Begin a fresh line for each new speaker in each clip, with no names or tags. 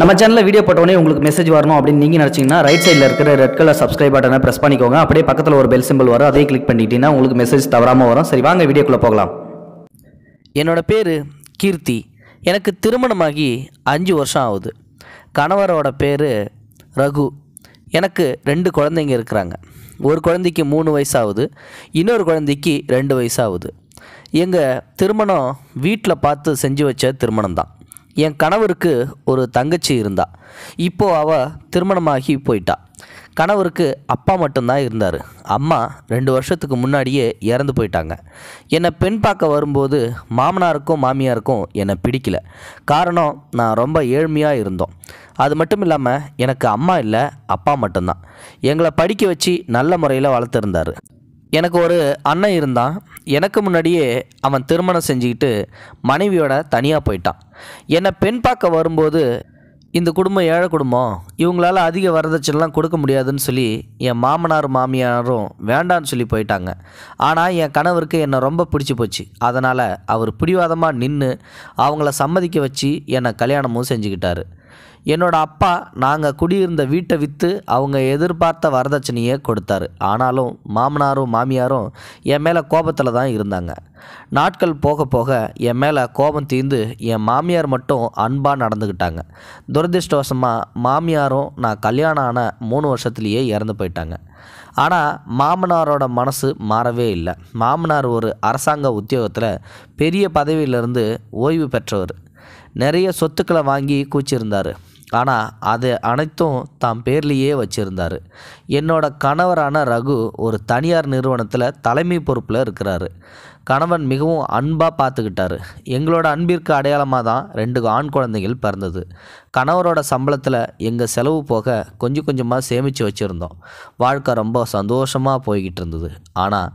நம்ம சேனலில் வீடியோ போட்டோடனே உங்களுக்கு மெசேஜ் வரணும் அப்படின்னு நீங்கள் நினச்சிங்கன்னா ரைட் சைடில் இருக்கிற ரெட் கலர் சப்ஸ்கிரைப் பட்டனை ப்ரெஸ் பண்ணிக்கோங்க அப்படியே பக்கத்தில் ஒரு பெல் சிம்பிள் வரும் அதே கிளிக் பண்ணிட்டீங்கன்னா உங்களுக்கு மெசேஜ் தவறாமல் வரும் சரி வாங்க வீடியோக்குள்ளே போகலாம் என்னோட பேர் கீர்த்தி எனக்கு திருமணமாகி அஞ்சு வருஷம் ஆகுது கணவரோட பேர் ரகு எனக்கு ரெண்டு குழந்தைங்க இருக்கிறாங்க ஒரு குழந்தைக்கு மூணு வயசாகுது இன்னொரு குழந்தைக்கு ரெண்டு வயசாகுது எங்கள் திருமணம் வீட்டில் பார்த்து செஞ்சு வச்ச திருமணம் தான் என் கணவருக்கு ஒரு தங்கச்சி இருந்தா இப்போ அவள் திருமணமாகி போயிட்டா கணவருக்கு அப்பா மட்டும்தான் இருந்தார் அம்மா ரெண்டு வருஷத்துக்கு முன்னாடியே இறந்து போயிட்டாங்க என்னை பெண் பார்க்க வரும்போது மாமனாருக்கும் மாமியாருக்கும் என்னை பிடிக்கல காரணம் நான் ரொம்ப ஏழ்மையாக இருந்தோம் அது மட்டும் இல்லாமல் எனக்கு அம்மா இல்லை அப்பா மட்டும்தான் எங்களை படிக்க வச்சு நல்ல முறையில் வளர்த்துருந்தார் எனக்கு ஒரு அண்ணன் இருந்தான் எனக்கு முன்னாடியே அவன் திருமணம் செஞ்சுக்கிட்டு மனைவியோட தனியாக போயிட்டான் என்னை பெண் பார்க்க வரும்போது இந்த குடும்பம் ஏழை குடும்பம் இவங்களால் அதிக வரதட்சணெலாம் கொடுக்க முடியாதுன்னு சொல்லி என் மாமனார் மாமியாரும் வேண்டான்னு சொல்லி போயிட்டாங்க ஆனால் என் கணவருக்கு என்னை ரொம்ப பிடிச்சி போச்சு அதனால் அவர் பிடிவாதமாக நின்று அவங்கள சம்மதிக்க வச்சு என்னை கல்யாணமும் செஞ்சுக்கிட்டாரு என்னோடய அப்பா நாங்கள் குடியிருந்த வீட்டை விற்று அவங்க எதிர்பார்த்த வரதட்சணையை கொடுத்தாரு ஆனாலும் மாமனாரும் மாமியாரும் என் மேலே கோபத்தில் தான் இருந்தாங்க நாட்கள் போக போக என் மேலே கோபம் தீர்ந்து என் மாமியார் மட்டும் அன்பாக நடந்துக்கிட்டாங்க துரதிருஷ்டவசமாக மாமியாரும் நான் கல்யாணம் ஆன மூணு வருஷத்துலேயே இறந்து போயிட்டாங்க ஆனால் மாமனாரோட மனசு மாறவே இல்லை மாமனார் ஒரு அரசாங்க உத்தியோகத்தில் பெரிய பதவியிலிருந்து ஓய்வு பெற்றவர் நிறைய சொத்துக்களை வாங்கி கூச்சிருந்தார் ஆனால் அது அனைத்தும் தாம் பேர்லேயே வச்சுருந்தார் என்னோட கணவரான ரகு ஒரு தனியார் நிறுவனத்தில் தலைமை பொறுப்பில் இருக்கிறாரு கணவன் மிகவும் அன்பாக பார்த்துக்கிட்டாரு எங்களோட அன்பிற்கு அடையாளமாக தான் ரெண்டு ஆண் குழந்தைகள் பிறந்தது கணவரோட சம்பளத்தில் எங்கள் செலவு போக கொஞ்சம் கொஞ்சமாக சேமித்து வச்சுருந்தோம் வாழ்க்கை ரொம்ப சந்தோஷமாக போய்கிட்டு இருந்தது ஆனால்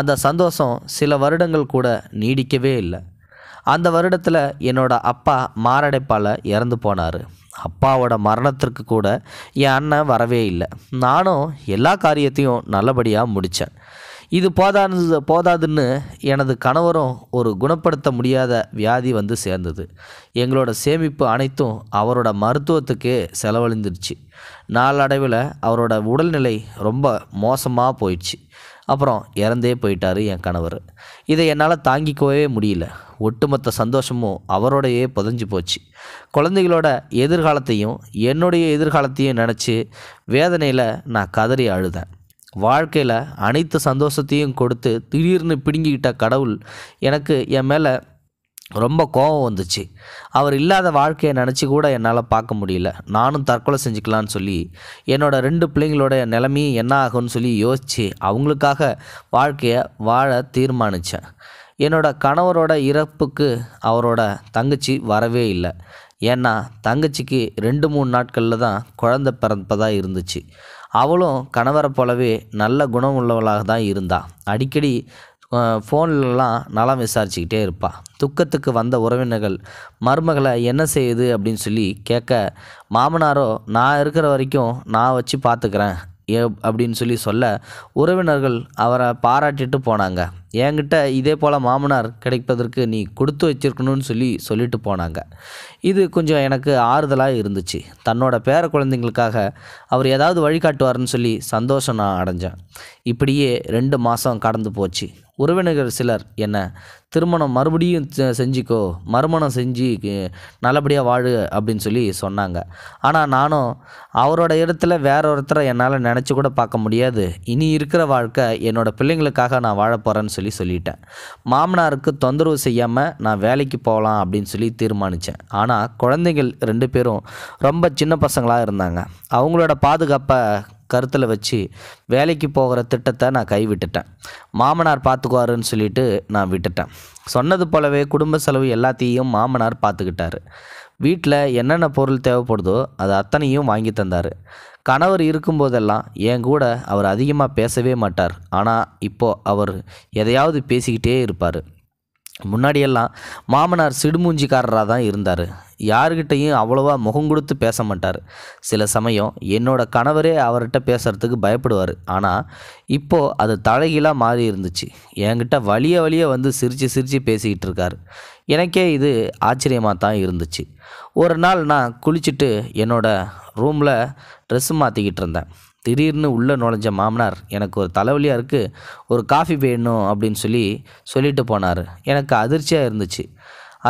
அந்த சந்தோஷம் சில வருடங்கள் கூட நீடிக்கவே இல்லை அந்த வருடத்தில் என்னோட அப்பா மாரடைப்பால் இறந்து போனார் அப்பாவோட மரணத்திற்கு கூட என் அண்ணன் வரவே இல்லை நானும் எல்லா காரியத்தையும் நல்லபடியாக முடித்தேன் இது போதாது போதாதுன்னு எனது கணவரும் ஒரு குணப்படுத்த முடியாத வியாதி வந்து சேர்ந்தது எங்களோட சேமிப்பு அனைத்தும் அவரோட மருத்துவத்துக்கே செலவழிந்துருச்சு நாளடைவில் அவரோட உடல்நிலை ரொம்ப மோசமாக போயிடுச்சு அப்புறம் இறந்தே போயிட்டார் என் கணவர் இதை என்னால் தாங்கிக்கவே முடியல ஒட்டுமொத்த சந்தோஷமும் அவரோடையே புதஞ்சு போச்சு குழந்தைகளோட எதிர்காலத்தையும் என்னுடைய எதிர்காலத்தையும் நினச்சி வேதனையில் நான் கதறி அழுதேன் வாழ்க்கையில் அனைத்து சந்தோஷத்தையும் கொடுத்து திடீர்னு பிடுங்கிக்கிட்ட கடவுள் எனக்கு என் மேலே ரொம்ப கோபம் வந்துச்சு அவர் இல்லாத வாழ்க்கையை நினச்சி கூட என்னால் பார்க்க முடியல நானும் தற்கொலை செஞ்சுக்கலான்னு சொல்லி என்னோடய ரெண்டு பிள்ளைங்களோட நிலைமையும் என்ன ஆகும்னு சொல்லி யோசித்து அவங்களுக்காக வாழ்க்கையை வாழ தீர்மானித்தேன் என்னோட கணவரோட இறப்புக்கு அவரோட தங்கச்சி வரவே இல்லை ஏன்னா தங்கச்சிக்கு ரெண்டு மூணு நாட்களில் தான் குழந்த பிறப்பதாக இருந்துச்சு அவளும் கணவரை போலவே நல்ல குணம் உள்ளவளாக தான் இருந்தா அடிக்கடி ஃபோன்லலாம் நலம் விசாரிச்சுக்கிட்டே இருப்பாள் துக்கத்துக்கு வந்த உறவினர்கள் மருமகளை என்ன செய்யுது அப்படின்னு சொல்லி கேட்க மாமனாரோ நான் இருக்கிற வரைக்கும் நான் வச்சு பார்த்துக்கிறேன் அப்படின்னு சொல்லி சொல்ல உறவினர்கள் அவரை பாராட்டிட்டு போனாங்க என்கிட்ட இதே போல் மாமனார் கிடைப்பதற்கு நீ கொடுத்து வச்சிருக்கணும்னு சொல்லி சொல்லிட்டு போனாங்க இது கொஞ்சம் எனக்கு ஆறுதலாக இருந்துச்சு தன்னோட பேர குழந்தைங்களுக்காக அவர் ஏதாவது வழிகாட்டுவார்னு சொல்லி சந்தோஷம் நான் அடைஞ்சேன் இப்படியே ரெண்டு மாதம் கடந்து போச்சு உறவினர்கள் சிலர் என்ன திருமணம் மறுபடியும் செஞ்சுக்கோ மறுமணம் செஞ்சு நல்லபடியாக வாழு அப்படின்னு சொல்லி சொன்னாங்க ஆனால் நானும் அவரோட இடத்துல வேற ஒருத்தரை என்னால் நினச்சி கூட பார்க்க முடியாது இனி இருக்கிற வாழ்க்கை என்னோடய பிள்ளைங்களுக்காக நான் வாழப்போகிறேன்னு சொல்லி சொல்லிட்டேன் மாமனாருக்கு தொந்தரவு செய்யாமல் நான் வேலைக்கு போகலாம் அப்படின்னு சொல்லி தீர்மானித்தேன் ஆனால் குழந்தைகள் ரெண்டு பேரும் ரொம்ப சின்ன பசங்களாக இருந்தாங்க அவங்களோட பாதுகாப்பை கருத்தில் வச்சு வேலைக்கு போகிற திட்டத்தை நான் கைவிட்டுட்டேன் மாமனார் பார்த்துக்குவாருன்னு சொல்லிட்டு நான் விட்டுட்டேன் சொன்னது போலவே குடும்ப செலவு எல்லாத்தையும் மாமனார் பார்த்துக்கிட்டாரு வீட்டில் என்னென்ன பொருள் தேவைப்படுதோ அது அத்தனையும் வாங்கி தந்தார் கணவர் இருக்கும்போதெல்லாம் என் கூட அவர் அதிகமாக பேசவே மாட்டார் ஆனால் இப்போது அவர் எதையாவது பேசிக்கிட்டே இருப்பார் முன்னாடியெல்லாம் மாமனார் சிடுமூஞ்சிக்காரராக தான் இருந்தார் யாருக்கிட்டையும் அவ்வளோவா முகம் கொடுத்து பேச மாட்டார் சில சமயம் என்னோடய கணவரே அவர்கிட்ட பேசுகிறதுக்கு பயப்படுவார் ஆனால் இப்போது அது தலைகீழாக மாறி இருந்துச்சு என்கிட்ட வழிய வழிய வந்து சிரித்து சிரித்து பேசிக்கிட்டு இருக்கார் எனக்கே இது ஆச்சரியமாக தான் இருந்துச்சு ஒரு நாள் நான் குளிச்சுட்டு என்னோடய ரூமில் ட்ரெஸ்ஸு மாற்றிக்கிட்டு இருந்தேன் திடீர்னு உள்ளே நுழைஞ்ச மாமனார் எனக்கு ஒரு தலைவலியாக இருக்குது ஒரு காஃபி வேணும் அப்படின்னு சொல்லி சொல்லிட்டு போனார் எனக்கு அதிர்ச்சியாக இருந்துச்சு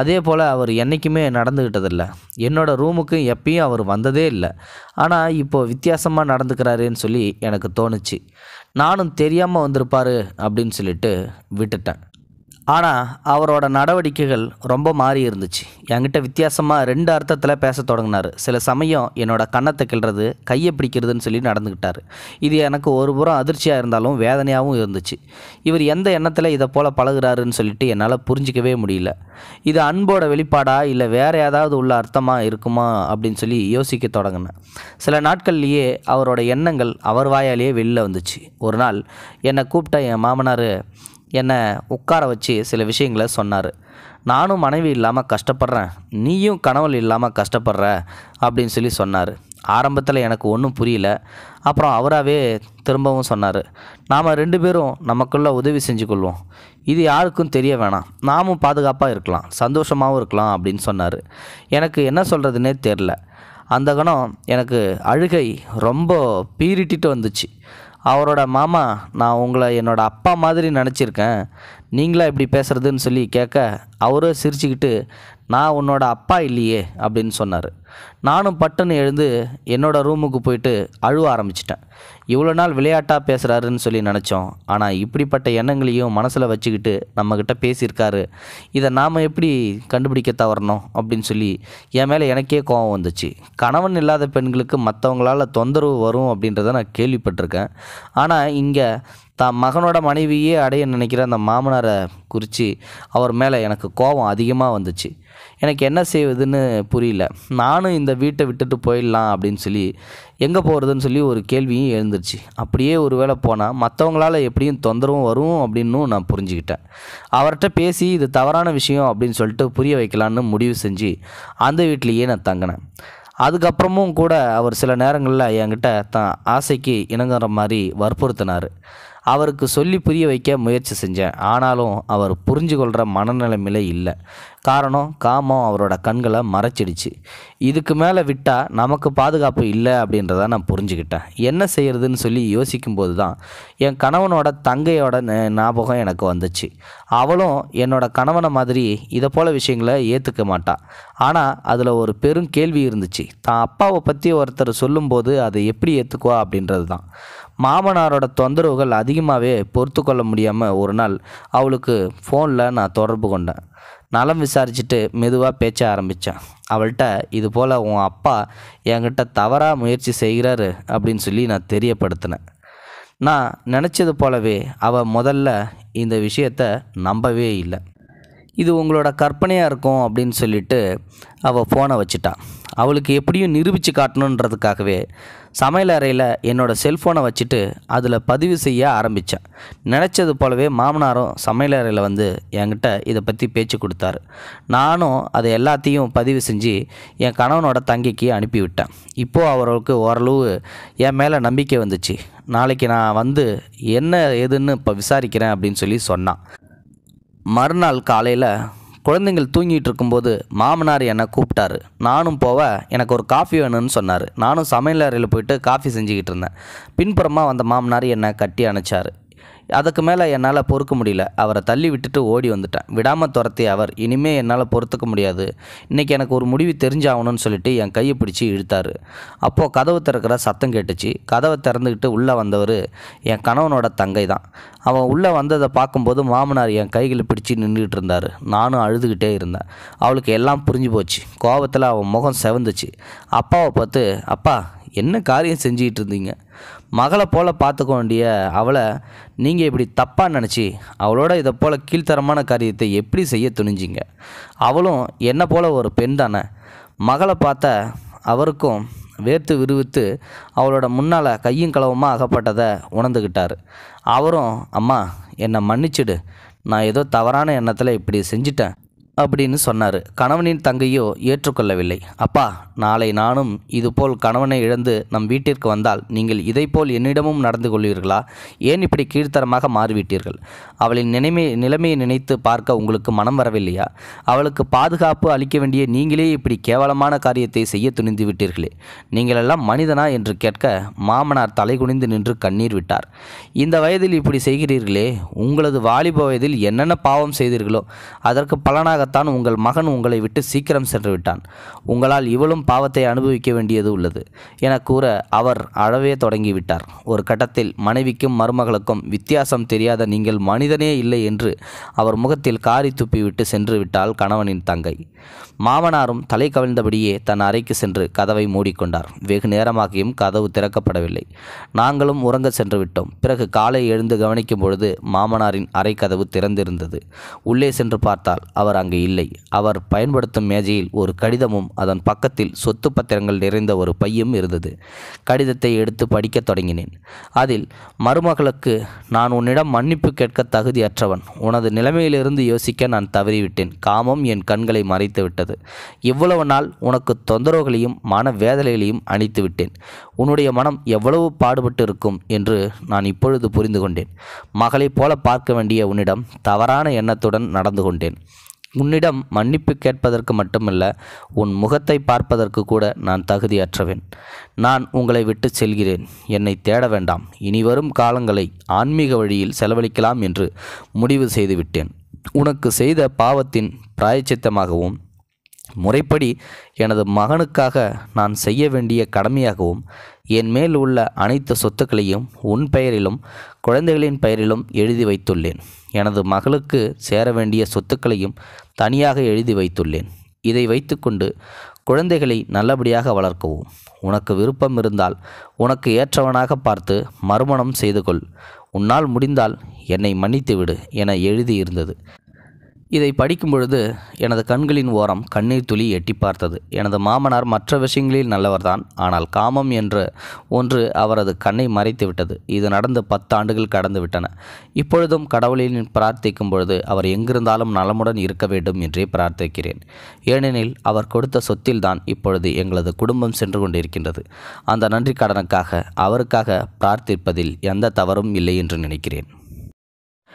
அதே போல் அவர் என்றைக்குமே நடந்துக்கிட்டதில்ல என்னோடய ரூமுக்கு எப்பயும் அவர் வந்ததே இல்லை ஆனால் இப்போது வித்தியாசமாக நடந்துக்கிறாருன்னு சொல்லி எனக்கு தோணுச்சு நானும் தெரியாமல் வந்திருப்பாரு அப்படின்னு சொல்லிட்டு விட்டுட்டேன் ஆனால் அவரோட நடவடிக்கைகள் ரொம்ப மாறி இருந்துச்சு என்கிட்ட வித்தியாசமாக ரெண்டு அர்த்தத்தில் பேச தொடங்கினார் சில சமயம் என்னோடய கண்ணத்தை கிள்றது கையை பிடிக்கிறதுன்னு சொல்லி நடந்துக்கிட்டார் இது எனக்கு ஒரு புறம் அதிர்ச்சியாக இருந்தாலும் வேதனையாகவும் இருந்துச்சு இவர் எந்த எண்ணத்தில் இதை போல் பழகுறாருன்னு சொல்லிட்டு என்னால் புரிஞ்சிக்கவே முடியல இது அன்போட வெளிப்பாடா இல்லை வேறு ஏதாவது உள்ள அர்த்தமாக இருக்குமா அப்படின்னு சொல்லி யோசிக்க தொடங்கினேன் சில நாட்கள்லேயே அவரோட எண்ணங்கள் அவர் வாயாலேயே வெளியில் வந்துச்சு ஒரு நாள் என்னை கூப்பிட்ட என் மாமனார் என்னை உட்கார வச்சு சில விஷயங்களை சொன்னார் நானும் மனைவி இல்லாமல் கஷ்டப்படுறேன் நீயும் கணவன் இல்லாமல் கஷ்டப்படுற அப்படின்னு சொல்லி சொன்னார் ஆரம்பத்தில் எனக்கு ஒன்றும் புரியல அப்புறம் அவராகவே திரும்பவும் சொன்னார் நாம் ரெண்டு பேரும் நமக்குள்ளே உதவி செஞ்சு கொள்வோம் இது யாருக்கும் தெரிய வேணாம் நாமும் பாதுகாப்பாக இருக்கலாம் சந்தோஷமாகவும் இருக்கலாம் அப்படின்னு சொன்னார் எனக்கு என்ன சொல்கிறதுனே தெரில அந்த கணம் எனக்கு அழுகை ரொம்ப பீரிட்டிட்டு வந்துச்சு அவரோட மாமா நான் உங்களை என்னோடய அப்பா மாதிரி நினச்சிருக்கேன் நீங்களா இப்படி பேசுகிறதுன்னு சொல்லி கேட்க அவரே சிரிச்சுக்கிட்டு நான் உன்னோட அப்பா இல்லையே அப்படின்னு சொன்னார் நானும் பட்டுன்னு எழுந்து என்னோடய ரூமுக்கு போயிட்டு அழுவ ஆரம்பிச்சிட்டேன் இவ்வளோ நாள் விளையாட்டாக பேசுகிறாருன்னு சொல்லி நினச்சோம் ஆனால் இப்படிப்பட்ட எண்ணங்களையும் மனசில் வச்சுக்கிட்டு நம்மக்கிட்ட பேசியிருக்காரு இதை நாம் எப்படி கண்டுபிடிக்க தவறணும் அப்படின்னு சொல்லி என் மேலே எனக்கே கோபம் வந்துச்சு கணவன் இல்லாத பெண்களுக்கு மற்றவங்களால் தொந்தரவு வரும் அப்படின்றத நான் கேள்விப்பட்டிருக்கேன் ஆனால் இங்கே தான் மகனோட மனைவியே அடைய நினைக்கிற அந்த மாமனாரை குறித்து அவர் மேலே எனக்கு கோபம் அதிகமாக வந்துச்சு எனக்கு என்ன செய்வதுன்னு புரியல நானும் இந்த வீட்டை விட்டுட்டு போயிடலாம் அப்படின்னு சொல்லி எங்கே போகிறதுன்னு சொல்லி ஒரு கேள்வியும் எழுந்துருச்சு அப்படியே ஒரு வேளை போனால் மற்றவங்களால் எப்படியும் தொந்தரவும் வரும் அப்படின்னு நான் புரிஞ்சுக்கிட்டேன் அவர்கிட்ட பேசி இது தவறான விஷயம் அப்படின்னு சொல்லிட்டு புரிய வைக்கலான்னு முடிவு செஞ்சு அந்த வீட்லேயே நான் தங்கினேன் அதுக்கப்புறமும் கூட அவர் சில நேரங்களில் என்கிட்ட தான் ஆசைக்கு இணங்குற மாதிரி வற்புறுத்தினார் அவருக்கு சொல்லி புரிய வைக்க முயற்சி செஞ்சேன் ஆனாலும் அவர் புரிஞ்சு கொள்கிற மனநிலைமையில இல்லை காரணம் காமம் அவரோட கண்களை மறைச்சிடுச்சு இதுக்கு மேலே விட்டால் நமக்கு பாதுகாப்பு இல்லை அப்படின்றத நான் புரிஞ்சுக்கிட்டேன் என்ன செய்கிறதுன்னு சொல்லி யோசிக்கும்போது தான் என் கணவனோட தங்கையோட ஞாபகம் எனக்கு வந்துச்சு அவளும் என்னோட கணவனை மாதிரி இதை போல் விஷயங்களை ஏற்றுக்க மாட்டாள் ஆனால் அதில் ஒரு பெரும் கேள்வி இருந்துச்சு தான் அப்பாவை பற்றி ஒருத்தர் சொல்லும்போது அதை எப்படி ஏற்றுக்குவா அப்படின்றது தான் மாமனாரோட தொந்தரவுகள் அதிகமாகவே பொறுத்து கொள்ள முடியாமல் ஒரு நாள் அவளுக்கு ஃபோனில் நான் தொடர்பு கொண்டேன் நலம் விசாரிச்சுட்டு மெதுவாக பேச்ச ஆரம்பித்தேன் அவள்கிட்ட இது போல் உன் அப்பா என்கிட்ட தவறாக முயற்சி செய்கிறாரு அப்படின்னு சொல்லி நான் தெரியப்படுத்தினேன் நான் நினச்சது போலவே அவள் முதல்ல இந்த விஷயத்த நம்பவே இல்லை இது உங்களோட கற்பனையாக இருக்கும் அப்படின்னு சொல்லிட்டு அவள் ஃபோனை வச்சுட்டான் அவளுக்கு எப்படியும் நிரூபித்து காட்டணுன்றதுக்காகவே சமையல் அறையில் என்னோடய செல்ஃபோனை வச்சுட்டு அதில் பதிவு செய்ய ஆரம்பித்தேன் நினச்சது போலவே மாமனாரும் சமையல் அறையில் வந்து என்கிட்ட இதை பற்றி பேச்சு கொடுத்தாரு நானும் அதை எல்லாத்தையும் பதிவு செஞ்சு என் கணவனோட தங்கிக்கு அனுப்பிவிட்டேன் இப்போது அவர்களுக்கு ஓரளவு என் மேலே நம்பிக்கை வந்துச்சு நாளைக்கு நான் வந்து என்ன ஏதுன்னு இப்போ விசாரிக்கிறேன் அப்படின்னு சொல்லி சொன்னான் மறுநாள் காலையில் குழந்தைகள் தூங்கிட்டு இருக்கும்போது மாமனார் என்னை கூப்பிட்டாரு நானும் போக எனக்கு ஒரு காஃபி வேணும்னு சொன்னார் நானும் சமையல் அறையில் போயிட்டு காஃபி செஞ்சுக்கிட்டு இருந்தேன் பின்புறமாக வந்த மாமனார் என்னை கட்டி அணைச்சார் அதுக்கு மேலே என்னால் பொறுக்க முடியல அவரை தள்ளி விட்டுட்டு ஓடி வந்துட்டேன் விடாமல் துரத்தி அவர் இனிமே என்னால் பொறுத்துக்க முடியாது இன்றைக்கி எனக்கு ஒரு முடிவு தெரிஞ்சாகணும்னு சொல்லிட்டு என் கையை பிடிச்சி இழுத்தார் அப்போது கதவு திறக்கிற சத்தம் கேட்டுச்சு கதவை திறந்துக்கிட்டு உள்ளே வந்தவர் என் கணவனோட தங்கை தான் அவன் உள்ளே வந்ததை பார்க்கும்போது மாமனார் என் கைகளை பிடிச்சி நின்றுக்கிட்டு இருந்தார் நானும் அழுதுகிட்டே இருந்தேன் அவளுக்கு எல்லாம் புரிஞ்சு போச்சு கோபத்தில் அவன் முகம் செவந்துச்சு அப்பாவை பார்த்து அப்பா என்ன காரியம் செஞ்சிகிட்டு இருந்தீங்க மகளை போல் பார்த்துக்க வேண்டிய அவளை நீங்கள் இப்படி தப்பாக நினச்சி அவளோட இதை போல் கீழ்த்தரமான காரியத்தை எப்படி செய்ய துணிஞ்சிங்க அவளும் என்னை போல் ஒரு பெண் தானே மகளை பார்த்த அவருக்கும் வேர்த்து விறுவித்து அவளோட முன்னால் கையும் கலவமாக அகப்பட்டதை உணர்ந்துக்கிட்டார் அவரும் அம்மா என்னை மன்னிச்சிடு நான் ஏதோ தவறான எண்ணத்தில் இப்படி செஞ்சிட்டேன் அப்படின்னு சொன்னார் கணவனின் தங்கையோ ஏற்றுக்கொள்ளவில்லை அப்பா நாளை நானும் இதுபோல் கணவனை இழந்து நம் வீட்டிற்கு வந்தால் நீங்கள் இதைப்போல் என்னிடமும் நடந்து கொள்வீர்களா ஏன் இப்படி கீழ்த்தரமாக மாறிவிட்டீர்கள் அவளின் நிலைமை நிலைமையை நினைத்து பார்க்க உங்களுக்கு மனம் வரவில்லையா அவளுக்கு பாதுகாப்பு அளிக்க வேண்டிய நீங்களே இப்படி கேவலமான காரியத்தை செய்ய துணிந்து விட்டீர்களே நீங்களெல்லாம் மனிதனா என்று கேட்க மாமனார் தலைகுனிந்து நின்று கண்ணீர் விட்டார் இந்த வயதில் இப்படி செய்கிறீர்களே உங்களது வாலிப வயதில் என்னென்ன பாவம் செய்தீர்களோ அதற்கு பலனாக அதற்காகத்தான் உங்கள் மகன் உங்களை விட்டு சீக்கிரம் சென்று விட்டான் உங்களால் இவளும் பாவத்தை அனுபவிக்க வேண்டியது உள்ளது என கூற அவர் அழவே தொடங்கிவிட்டார் ஒரு கட்டத்தில் மனைவிக்கும் மருமகளுக்கும் வித்தியாசம் தெரியாத நீங்கள் மனிதனே இல்லை என்று அவர் முகத்தில் காரி துப்பிவிட்டு சென்று விட்டால் கணவனின் தங்கை மாமனாரும் தலை கவிழ்ந்தபடியே தன் அறைக்கு சென்று கதவை மூடிக்கொண்டார் வெகு நேரமாகியும் கதவு திறக்கப்படவில்லை நாங்களும் உறங்க சென்று விட்டோம் பிறகு காலை எழுந்து கவனிக்கும் பொழுது மாமனாரின் அறைக்கதவு திறந்திருந்தது உள்ளே சென்று பார்த்தால் அவர் அங்கே இல்லை அவர் பயன்படுத்தும் மேஜையில் ஒரு கடிதமும் அதன் பக்கத்தில் சொத்து பத்திரங்கள் நிறைந்த ஒரு பையும் இருந்தது கடிதத்தை எடுத்து படிக்கத் தொடங்கினேன் அதில் மருமகளுக்கு நான் உன்னிடம் மன்னிப்பு கேட்க தகுதியற்றவன் உனது நிலைமையிலிருந்து யோசிக்க நான் தவறிவிட்டேன் காமம் என் கண்களை மறைத்து விட்டது இவ்வளவு நாள் உனக்கு தொந்தரவுகளையும் மன வேதனைகளையும் அணித்து விட்டேன் உன்னுடைய மனம் எவ்வளவு பாடுபட்டு இருக்கும் என்று நான் இப்பொழுது புரிந்து கொண்டேன் மகளைப் போல பார்க்க வேண்டிய உன்னிடம் தவறான எண்ணத்துடன் நடந்து கொண்டேன் உன்னிடம் மன்னிப்பு கேட்பதற்கு மட்டுமல்ல உன் முகத்தை பார்ப்பதற்கு கூட நான் தகுதியற்றவேன் நான் உங்களை விட்டு செல்கிறேன் என்னை தேட வேண்டாம் இனிவரும் காலங்களை ஆன்மீக வழியில் செலவழிக்கலாம் என்று முடிவு செய்துவிட்டேன் உனக்கு செய்த பாவத்தின் பிராயச்சித்தமாகவும் முறைப்படி எனது மகனுக்காக நான் செய்ய வேண்டிய கடமையாகவும் என் மேல் உள்ள அனைத்து சொத்துக்களையும் உன் பெயரிலும் குழந்தைகளின் பெயரிலும் எழுதி வைத்துள்ளேன் எனது மகளுக்கு சேர வேண்டிய சொத்துக்களையும் தனியாக எழுதி வைத்துள்ளேன் இதை வைத்துக்கொண்டு குழந்தைகளை நல்லபடியாக வளர்க்கவும் உனக்கு விருப்பம் இருந்தால் உனக்கு ஏற்றவனாக பார்த்து மறுமணம் செய்து கொள் உன்னால் முடிந்தால் என்னை மன்னித்து விடு என எழுதியிருந்தது இதை படிக்கும் பொழுது எனது கண்களின் ஓரம் கண்ணீர் துளி எட்டி பார்த்தது எனது மாமனார் மற்ற விஷயங்களில் நல்லவர்தான் ஆனால் காமம் என்று ஒன்று அவரது கண்ணை மறைத்து விட்டது இது நடந்து பத்தாண்டுகள் கடந்து விட்டன இப்பொழுதும் கடவுளின் பிரார்த்திக்கும் பொழுது அவர் எங்கிருந்தாலும் நலமுடன் இருக்க வேண்டும் என்றே பிரார்த்திக்கிறேன் ஏனெனில் அவர் கொடுத்த சொத்தில்தான் இப்பொழுது எங்களது குடும்பம் சென்று கொண்டிருக்கின்றது அந்த நன்றி கடனுக்காக அவருக்காக பிரார்த்திப்பதில் எந்த தவறும் இல்லை என்று நினைக்கிறேன்